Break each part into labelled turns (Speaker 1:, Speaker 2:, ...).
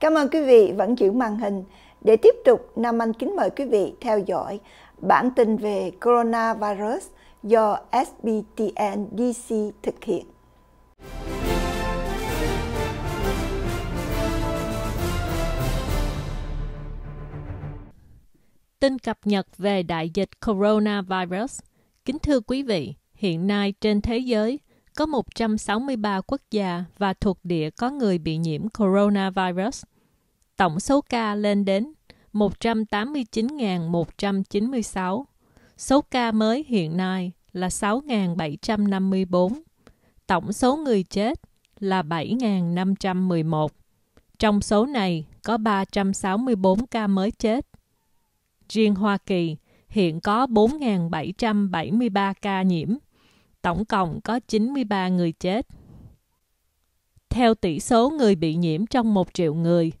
Speaker 1: Cảm ơn quý vị vẫn giữ màn hình. Để tiếp tục, Nam Anh kính mời quý vị theo dõi bản tin về coronavirus do SBTN DC thực hiện. Tin cập nhật về đại dịch coronavirus. Kính thưa quý vị, hiện nay trên thế giới có 163 quốc gia và thuộc địa có người bị nhiễm coronavirus – Tổng số ca lên đến 189.196. Số ca mới hiện nay là 6.754. Tổng số người chết là 7.511. Trong số này có 364 ca mới chết. Riêng Hoa Kỳ hiện có 4.773 ca nhiễm. Tổng cộng có 93 người chết. Theo tỷ số người bị nhiễm trong 1 triệu người –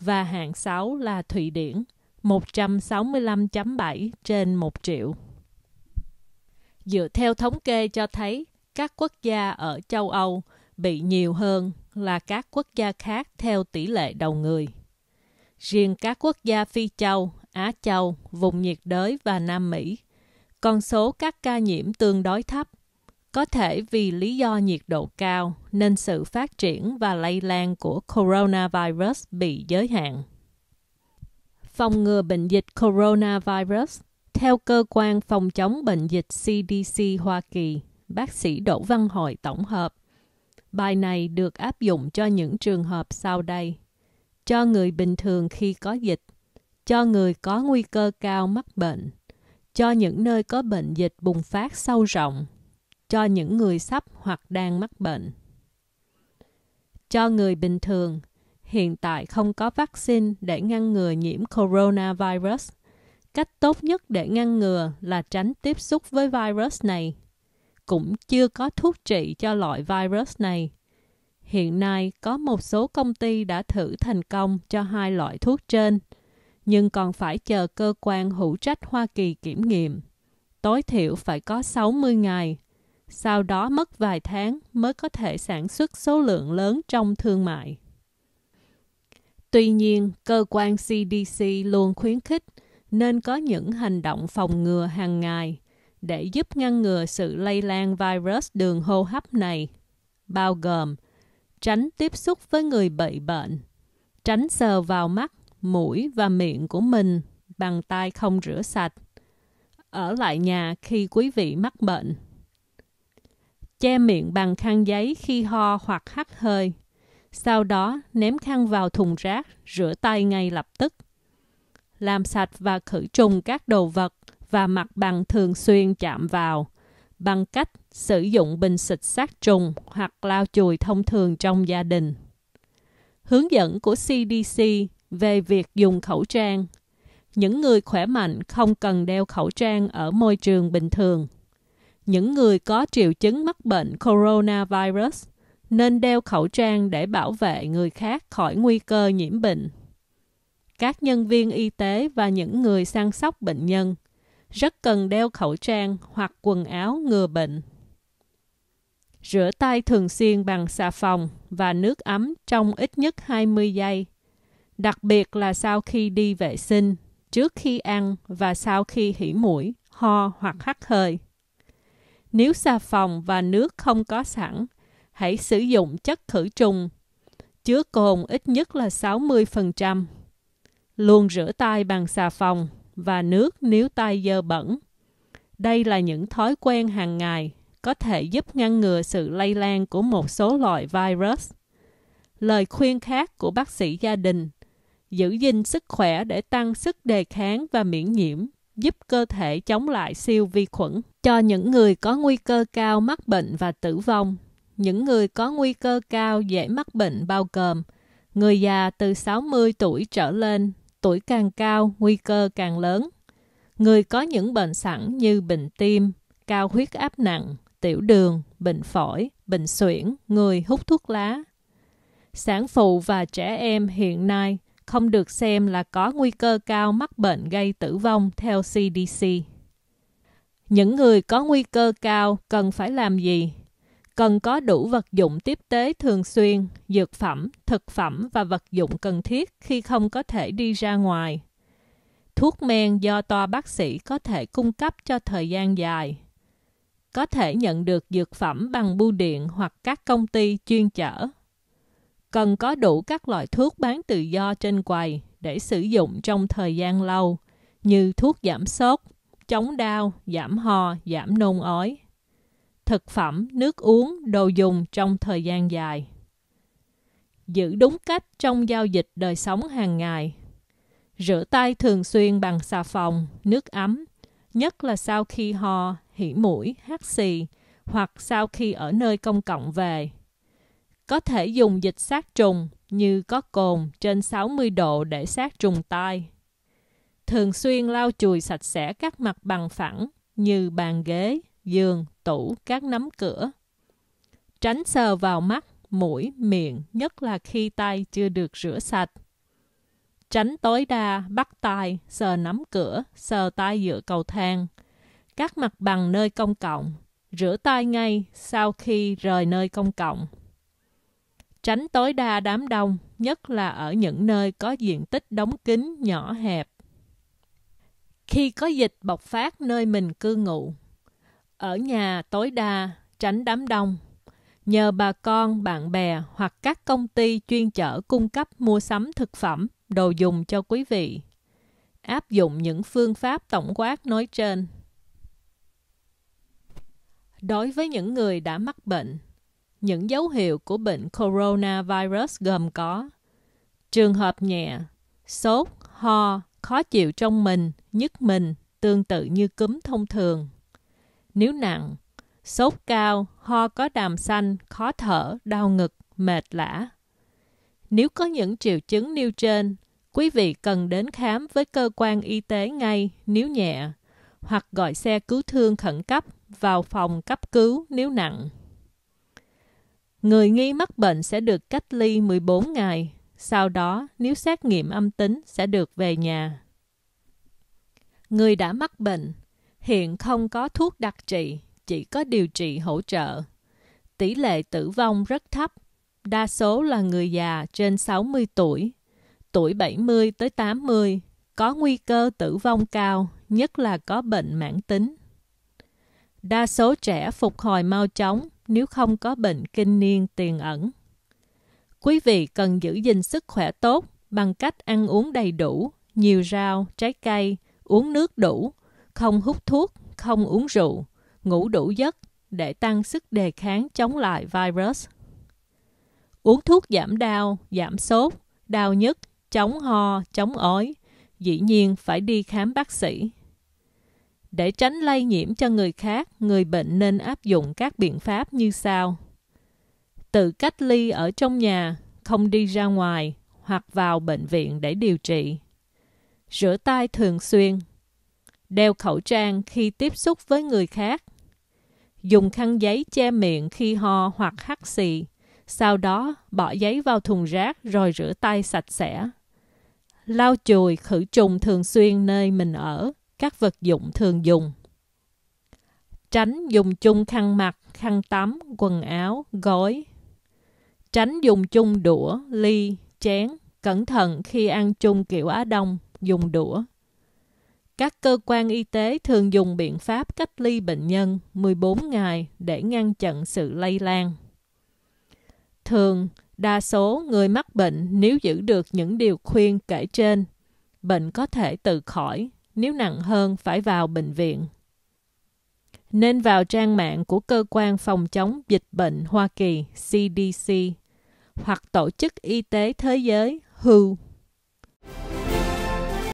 Speaker 1: và hạng 6 là Thụy Điển 165.7 trên 1 triệu. Dựa theo thống kê cho thấy, các quốc gia ở châu Âu bị nhiều hơn là các quốc gia khác theo tỷ lệ đầu người. Riêng các quốc gia Phi châu, Á châu, vùng nhiệt đới và Nam Mỹ, con số các ca nhiễm tương đối thấp có thể vì lý do nhiệt độ cao nên sự phát triển và lây lan của coronavirus bị giới hạn. Phòng ngừa bệnh dịch coronavirus theo cơ quan phòng chống bệnh dịch CDC Hoa Kỳ, bác sĩ Đỗ Văn Hội tổng hợp. Bài này được áp dụng cho những trường hợp sau đây: cho người bình thường khi có dịch, cho người có nguy cơ cao mắc bệnh, cho những nơi có bệnh dịch bùng phát sâu rộng cho những người sắp hoặc đang mắc bệnh. Cho người bình thường, hiện tại không có vaccine để ngăn ngừa nhiễm coronavirus. Cách tốt nhất để ngăn ngừa là tránh tiếp xúc với virus này. Cũng chưa có thuốc trị cho loại virus này. Hiện nay có một số công ty đã thử thành công cho hai loại thuốc trên, nhưng còn phải chờ cơ quan hữu trách Hoa Kỳ kiểm nghiệm. Tối thiểu phải có 60 ngày sau đó mất vài tháng mới có thể sản xuất số lượng lớn trong thương mại. Tuy nhiên, cơ quan CDC luôn khuyến khích nên có những hành động phòng ngừa hàng ngày để giúp ngăn ngừa sự lây lan virus đường hô hấp này, bao gồm tránh tiếp xúc với người bị bệnh, tránh sờ vào mắt, mũi và miệng của mình bằng tay không rửa sạch, ở lại nhà khi quý vị mắc bệnh che miệng bằng khăn giấy khi ho hoặc hắt hơi. Sau đó, ném khăn vào thùng rác, rửa tay ngay lập tức. Làm sạch và khử trùng các đồ vật và mặt bằng thường xuyên chạm vào bằng cách sử dụng bình xịt sát trùng hoặc lau chùi thông thường trong gia đình. Hướng dẫn của CDC về việc dùng khẩu trang. Những người khỏe mạnh không cần đeo khẩu trang ở môi trường bình thường những người có triệu chứng mắc bệnh coronavirus nên đeo khẩu trang để bảo vệ người khác khỏi nguy cơ nhiễm bệnh. Các nhân viên y tế và những người săn sóc bệnh nhân rất cần đeo khẩu trang hoặc quần áo ngừa bệnh. Rửa tay thường xuyên bằng xà phòng và nước ấm trong ít nhất 20 giây, đặc biệt là sau khi đi vệ sinh, trước khi ăn và sau khi hỉ mũi, ho hoặc hắt hơi nếu xà phòng và nước không có sẵn, hãy sử dụng chất khử trùng chứa cồn ít nhất là 60%. Luôn rửa tay bằng xà phòng và nước nếu tay dơ bẩn. Đây là những thói quen hàng ngày có thể giúp ngăn ngừa sự lây lan của một số loại virus. Lời khuyên khác của bác sĩ gia đình Giữ gìn sức khỏe để tăng sức đề kháng và miễn nhiễm giúp cơ thể chống lại siêu vi khuẩn cho những người có nguy cơ cao mắc bệnh và tử vong. Những người có nguy cơ cao dễ mắc bệnh bao gồm người già từ 60 tuổi trở lên, tuổi càng cao nguy cơ càng lớn. Người có những bệnh sẵn như bệnh tim, cao huyết áp nặng, tiểu đường, bệnh phổi, bệnh suyễn, người hút thuốc lá. Sản phụ và trẻ em hiện nay không được xem là có nguy cơ cao mắc bệnh gây tử vong theo CDC. Những người có nguy cơ cao cần phải làm gì? Cần có đủ vật dụng tiếp tế thường xuyên, dược phẩm, thực phẩm và vật dụng cần thiết khi không có thể đi ra ngoài. Thuốc men do tòa bác sĩ có thể cung cấp cho thời gian dài. Có thể nhận được dược phẩm bằng bưu điện hoặc các công ty chuyên chở cần có đủ các loại thuốc bán tự do trên quầy để sử dụng trong thời gian lâu như thuốc giảm sốt, chống đau, giảm ho, giảm nôn ói, thực phẩm, nước uống, đồ dùng trong thời gian dài. Giữ đúng cách trong giao dịch đời sống hàng ngày. Rửa tay thường xuyên bằng xà phòng, nước ấm, nhất là sau khi ho, hỉ mũi, hắt xì hoặc sau khi ở nơi công cộng về có thể dùng dịch sát trùng như có cồn trên 60 độ để sát trùng tai. Thường xuyên lau chùi sạch sẽ các mặt bằng phẳng như bàn ghế, giường, tủ, các nắm cửa. Tránh sờ vào mắt, mũi, miệng, nhất là khi tay chưa được rửa sạch. Tránh tối đa bắt tay, sờ nắm cửa, sờ tay dựa cầu thang. Các mặt bằng nơi công cộng, rửa tay ngay sau khi rời nơi công cộng tránh tối đa đám đông, nhất là ở những nơi có diện tích đóng kín nhỏ hẹp. Khi có dịch bộc phát nơi mình cư ngụ, ở nhà tối đa tránh đám đông, nhờ bà con, bạn bè hoặc các công ty chuyên chở cung cấp mua sắm thực phẩm, đồ dùng cho quý vị. Áp dụng những phương pháp tổng quát nói trên. Đối với những người đã mắc bệnh, những dấu hiệu của bệnh coronavirus gồm có Trường hợp nhẹ, sốt, ho, khó chịu trong mình, nhức mình, tương tự như cúm thông thường. Nếu nặng, sốt cao, ho có đàm xanh, khó thở, đau ngực, mệt lả. Nếu có những triệu chứng nêu trên, quý vị cần đến khám với cơ quan y tế ngay nếu nhẹ, hoặc gọi xe cứu thương khẩn cấp vào phòng cấp cứu nếu nặng. Người nghi mắc bệnh sẽ được cách ly 14 ngày, sau đó nếu xét nghiệm âm tính sẽ được về nhà. Người đã mắc bệnh, hiện không có thuốc đặc trị, chỉ có điều trị hỗ trợ. Tỷ lệ tử vong rất thấp, đa số là người già trên 60 tuổi, tuổi 70 tới 80, có nguy cơ tử vong cao, nhất là có bệnh mãn tính. Đa số trẻ phục hồi mau chóng nếu không có bệnh kinh niên tiền ẩn. Quý vị cần giữ gìn sức khỏe tốt bằng cách ăn uống đầy đủ, nhiều rau, trái cây, uống nước đủ, không hút thuốc, không uống rượu, ngủ đủ giấc để tăng sức đề kháng chống lại virus. Uống thuốc giảm đau, giảm sốt, đau nhức, chống ho, chống ói, dĩ nhiên phải đi khám bác sĩ. Để tránh lây nhiễm cho người khác, người bệnh nên áp dụng các biện pháp như sau. Tự cách ly ở trong nhà, không đi ra ngoài hoặc vào bệnh viện để điều trị. Rửa tay thường xuyên. Đeo khẩu trang khi tiếp xúc với người khác. Dùng khăn giấy che miệng khi ho hoặc hắt xì. Sau đó, bỏ giấy vào thùng rác rồi rửa tay sạch sẽ. Lau chùi khử trùng thường xuyên nơi mình ở các vật dụng thường dùng. Tránh dùng chung khăn mặt, khăn tắm, quần áo, gói. Tránh dùng chung đũa, ly, chén. Cẩn thận khi ăn chung kiểu Á Đông, dùng đũa. Các cơ quan y tế thường dùng biện pháp cách ly bệnh nhân 14 ngày để ngăn chặn sự lây lan. Thường, đa số người mắc bệnh nếu giữ được những điều khuyên kể trên, bệnh có thể tự khỏi nếu nặng hơn phải vào bệnh viện. Nên vào trang mạng của Cơ quan Phòng chống Dịch bệnh Hoa Kỳ CDC hoặc Tổ chức Y tế Thế giới WHO